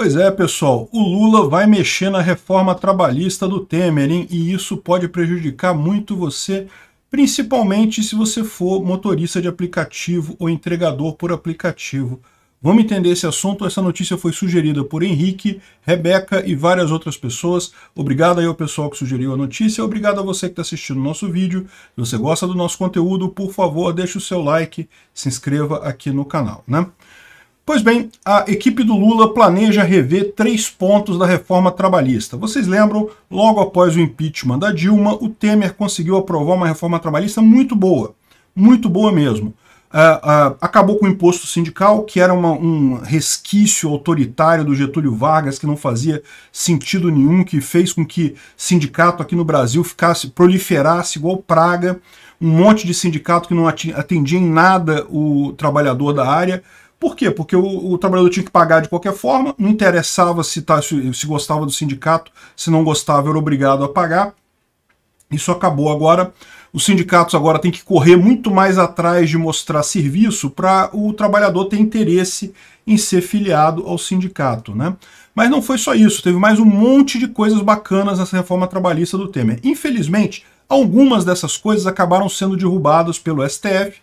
Pois é, pessoal, o Lula vai mexer na reforma trabalhista do Temer, hein? E isso pode prejudicar muito você, principalmente se você for motorista de aplicativo ou entregador por aplicativo. Vamos entender esse assunto. Essa notícia foi sugerida por Henrique, Rebeca e várias outras pessoas. Obrigado aí ao pessoal que sugeriu a notícia. Obrigado a você que está assistindo o nosso vídeo. Se você gosta do nosso conteúdo, por favor, deixe o seu like, se inscreva aqui no canal, né? Pois bem, a equipe do Lula planeja rever três pontos da reforma trabalhista. Vocês lembram, logo após o impeachment da Dilma, o Temer conseguiu aprovar uma reforma trabalhista muito boa. Muito boa mesmo. Uh, uh, acabou com o imposto sindical, que era uma, um resquício autoritário do Getúlio Vargas, que não fazia sentido nenhum, que fez com que sindicato aqui no Brasil ficasse, proliferasse igual praga, um monte de sindicato que não atendia em nada o trabalhador da área. Por quê? Porque o, o trabalhador tinha que pagar de qualquer forma, não interessava se, tá, se, se gostava do sindicato, se não gostava era obrigado a pagar. Isso acabou agora. Os sindicatos agora têm que correr muito mais atrás de mostrar serviço para o trabalhador ter interesse em ser filiado ao sindicato. Né? Mas não foi só isso, teve mais um monte de coisas bacanas nessa reforma trabalhista do Temer. Infelizmente, algumas dessas coisas acabaram sendo derrubadas pelo STF,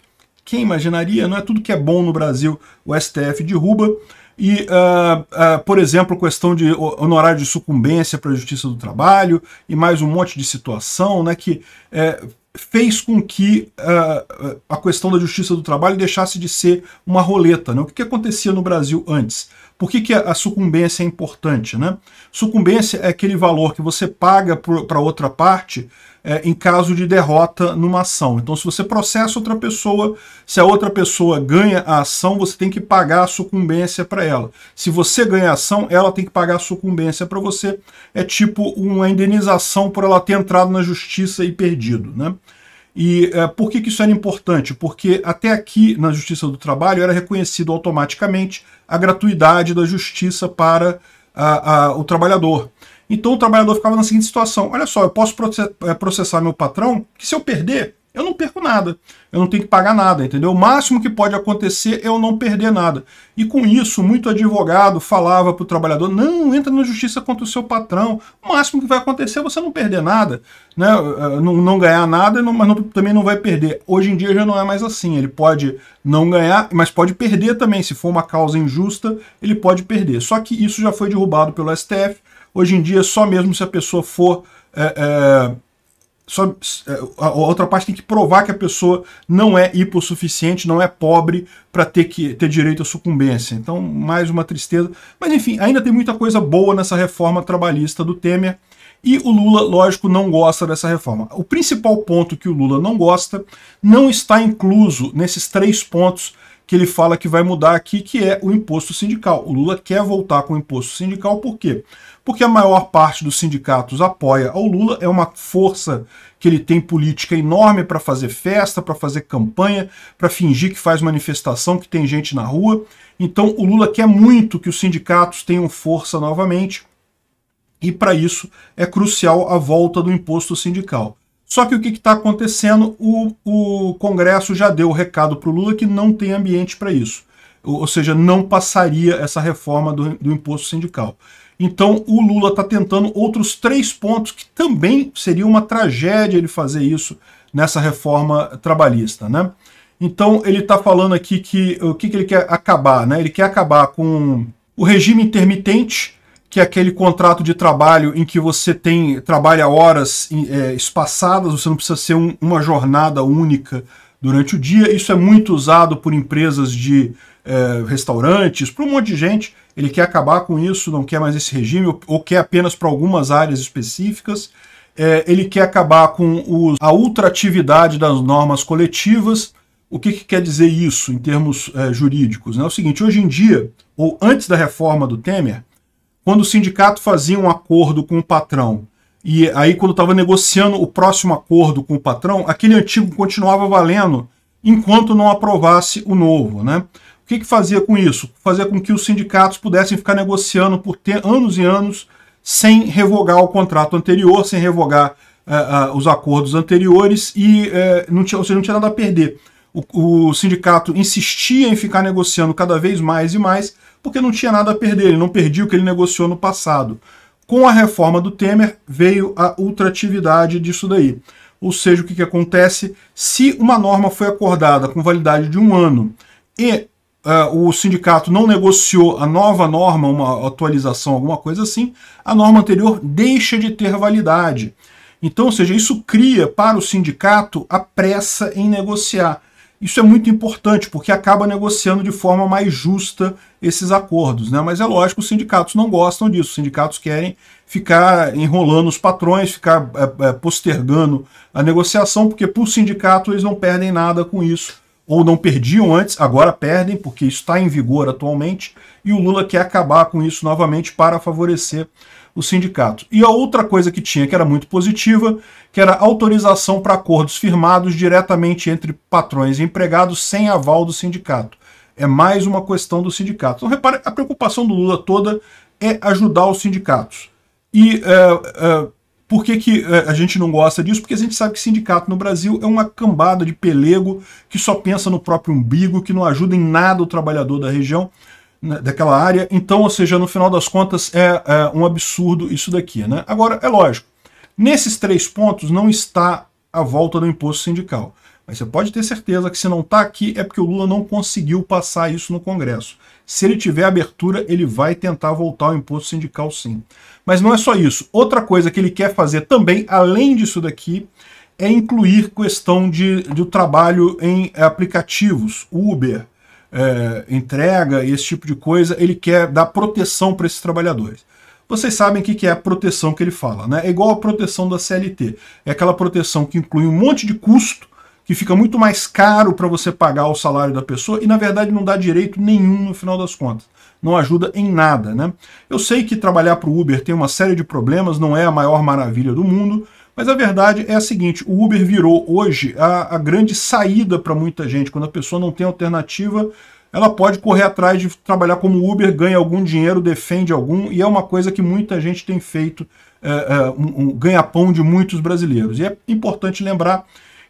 quem imaginaria? Não é tudo que é bom no Brasil o STF derruba. E, uh, uh, por exemplo, questão de honorário de sucumbência para a Justiça do Trabalho e mais um monte de situação né, que é, fez com que uh, a questão da Justiça do Trabalho deixasse de ser uma roleta. Né? O que, que acontecia no Brasil antes? Por que, que a sucumbência é importante? Né? Sucumbência é aquele valor que você paga para outra parte é, em caso de derrota numa ação. Então, se você processa outra pessoa, se a outra pessoa ganha a ação, você tem que pagar a sucumbência para ela. Se você ganha a ação, ela tem que pagar a sucumbência para você. É tipo uma indenização por ela ter entrado na justiça e perdido. Né? E é, por que, que isso era importante? Porque até aqui, na Justiça do Trabalho, era reconhecido automaticamente a gratuidade da justiça para a, a, o trabalhador. Então o trabalhador ficava na seguinte situação: olha só, eu posso é, processar meu patrão, que se eu perder, eu não perco nada. Eu não tenho que pagar nada, entendeu? O máximo que pode acontecer é eu não perder nada. E com isso, muito advogado falava para o trabalhador, não, entra na justiça contra o seu patrão. O máximo que vai acontecer é você não perder nada, né? Eh, eh, não, não ganhar nada, mas não, também não vai perder. Hoje em dia já não é mais assim. Ele pode não ganhar, mas pode perder também. Se for uma causa injusta, ele pode perder. Só que isso já foi derrubado pelo STF. Hoje em dia, só mesmo se a pessoa for... É, só, é, a outra parte tem que provar que a pessoa não é hipossuficiente, não é pobre para ter que ter direito à sucumbência. Então, mais uma tristeza. Mas enfim, ainda tem muita coisa boa nessa reforma trabalhista do Temer. E o Lula, lógico, não gosta dessa reforma. O principal ponto que o Lula não gosta não está incluso nesses três pontos que ele fala que vai mudar aqui, que é o imposto sindical. O Lula quer voltar com o imposto sindical, por quê? Porque a maior parte dos sindicatos apoia ao Lula, é uma força que ele tem política enorme para fazer festa, para fazer campanha, para fingir que faz manifestação, que tem gente na rua. Então o Lula quer muito que os sindicatos tenham força novamente, e para isso é crucial a volta do imposto sindical. Só que o que está acontecendo? O, o Congresso já deu o recado para o Lula que não tem ambiente para isso. Ou, ou, seja, não passaria essa reforma do, do imposto sindical. Então o Lula está tentando outros três pontos que também seria uma tragédia ele fazer isso nessa reforma trabalhista. Né? Então ele está falando aqui que o que, que ele quer acabar, né? Ele quer acabar com o regime intermitente, que é aquele contrato de trabalho em que você tem trabalha horas é, espaçadas, você não precisa ser um, uma jornada única durante o dia. Isso é muito usado por empresas de é, restaurantes, para um monte de gente. Ele quer acabar com isso, não quer mais esse regime, ou, ou quer apenas para algumas áreas específicas. É, ele quer acabar com os, a ultratividade das normas coletivas. O que, que quer dizer isso em termos é, jurídicos? Né? É o seguinte, hoje em dia, ou antes da reforma do Temer, quando o sindicato fazia um acordo com o patrão e aí quando estava negociando o próximo acordo com o patrão, aquele antigo continuava valendo enquanto não aprovasse o novo, né? O que, que fazia com isso? Fazia com que os sindicatos pudessem ficar negociando por anos e anos sem revogar o contrato anterior, sem revogar uh, uh, os acordos anteriores e uh, não tinha, ou seja, não tinha nada a perder. O, o sindicato insistia em ficar negociando cada vez mais e mais porque não tinha nada a perder, ele não perdia o que ele negociou no passado. Com a reforma do Temer, veio a ultratividade disso daí. Ou seja, o que, que acontece? Se uma norma foi acordada com validade de um ano e Uh, o sindicato não negociou a nova norma, uma atualização, alguma coisa assim, a norma anterior deixa de ter validade. Então, ou seja, isso cria para o sindicato a pressa em negociar. Isso é muito importante, porque acaba negociando de forma mais justa esses acordos. Né? Mas é lógico, os sindicatos não gostam disso. Os sindicatos querem ficar enrolando os patrões, ficar é, é postergando a negociação, porque para o sindicato eles não perdem nada com isso. Ou não perdiam antes, agora perdem, porque isso está em vigor atualmente, e o Lula quer acabar com isso novamente para favorecer o sindicatos. E a outra coisa que tinha, que era muito positiva, que era autorização para acordos firmados diretamente entre patrões e empregados sem aval do sindicato. É mais uma questão do sindicato. Então, repare, a preocupação do Lula toda é ajudar os sindicatos. E é, é, por que, que é, a gente não gosta disso? Porque a gente sabe que sindicato no Brasil é uma cambada de pelego que só pensa no próprio umbigo, que não ajuda em nada o trabalhador da região. Né, daquela área. Então, ou seja, no final das contas, é, é um absurdo isso daqui. Né? Agora, é lógico, nesses três pontos não está a volta do imposto sindical. Mas você pode ter certeza que se não está aqui é porque o Lula não conseguiu passar isso no Congresso. Se ele tiver abertura, ele vai tentar voltar ao imposto sindical sim. Mas não é só isso. Outra coisa que ele quer fazer também, além disso daqui, é incluir questão de, do trabalho em aplicativos, Uber, é, entrega e esse tipo de coisa, ele quer dar proteção para esses trabalhadores. Vocês sabem o que é a proteção que ele fala, né? É igual a proteção da CLT. É aquela proteção que inclui um monte de custo, que fica muito mais caro para você pagar o salário da pessoa e, na verdade, não dá direito nenhum no final das contas. Não ajuda em nada, né? Eu sei que trabalhar para o Uber tem uma série de problemas, não é a maior maravilha do mundo, mas a verdade é a seguinte, o Uber virou hoje a, a grande saída para muita gente. Quando a pessoa não tem alternativa, ela pode correr atrás de trabalhar como Uber, ganha algum dinheiro, defende algum, e é uma coisa que muita gente tem feito, é, é, um, um ganha-pão de muitos brasileiros. E é importante lembrar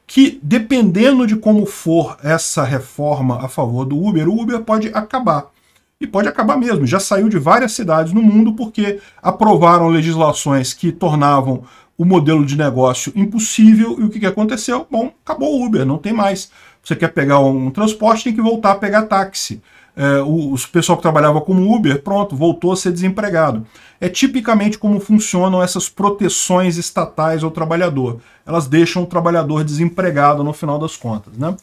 que dependendo de como for essa reforma a favor do Uber, o Uber pode acabar. E pode acabar mesmo. Já saiu de várias cidades no mundo porque aprovaram legislações que tornavam o modelo de negócio impossível. E o que, que aconteceu? Bom, acabou o Uber, não tem mais. Você quer pegar um transporte, tem que voltar a pegar táxi. É, o, o pessoal que trabalhava como Uber, pronto, voltou a ser desempregado. É tipicamente como funcionam essas proteções estatais ao trabalhador. Elas deixam o trabalhador desempregado no final das contas. Né?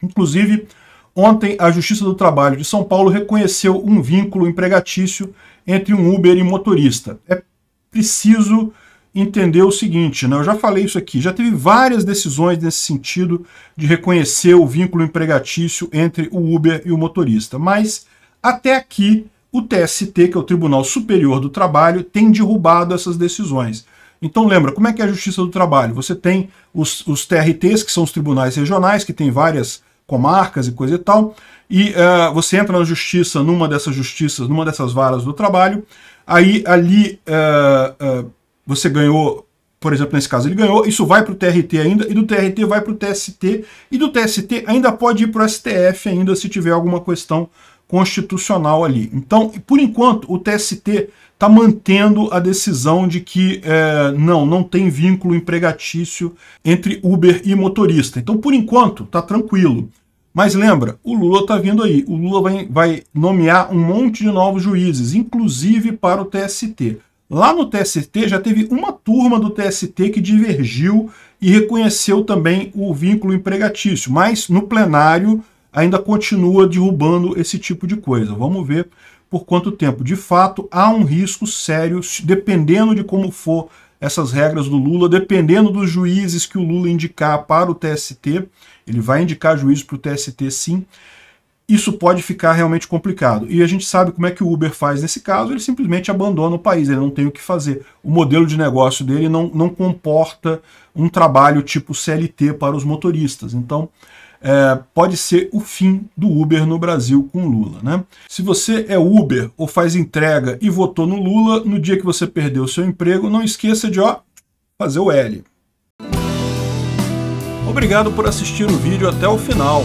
Inclusive, ontem a Justiça do Trabalho de São Paulo reconheceu um vínculo empregatício entre um Uber e motorista. É preciso entender o seguinte, né? eu já falei isso aqui, já teve várias decisões nesse sentido de reconhecer o vínculo empregatício entre o Uber e o motorista, mas até aqui o TST, que é o Tribunal Superior do Trabalho, tem derrubado essas decisões. Então lembra, como é que é a Justiça do Trabalho? Você tem os, os TRTs, que são os tribunais regionais, que tem várias comarcas e coisa e tal, e uh, você entra na justiça, numa dessas justiças, numa dessas varas do trabalho, aí ali uh, uh, você ganhou, por exemplo, nesse caso ele ganhou, isso vai para o TRT ainda, e do TRT vai para o TST, e do TST ainda pode ir para o STF ainda se tiver alguma questão constitucional ali. Então, por enquanto, o TST está mantendo a decisão de que é, não, não tem vínculo empregatício entre Uber e motorista. Então, por enquanto, está tranquilo. Mas lembra, o Lula está vindo aí. O Lula vai, vai nomear um monte de novos juízes, inclusive para o TST. Lá no TST já teve uma turma do TST que divergiu e reconheceu também o vínculo empregatício, mas no plenário ainda continua derrubando esse tipo de coisa. Vamos ver por quanto tempo. De fato, há um risco sério, dependendo de como for essas regras do Lula, dependendo dos juízes que o Lula indicar para o TST, ele vai indicar juízes para o TST sim, isso pode ficar realmente complicado. E a gente sabe como é que o Uber faz nesse caso, ele simplesmente abandona o país, ele não tem o que fazer. O modelo de negócio dele não, não comporta um trabalho tipo CLT para os motoristas. Então, é, pode ser o fim do Uber no Brasil com Lula. Né? Se você é Uber ou faz entrega e votou no Lula, no dia que você perdeu o seu emprego, não esqueça de ó, fazer o L. Obrigado por assistir o vídeo até o final.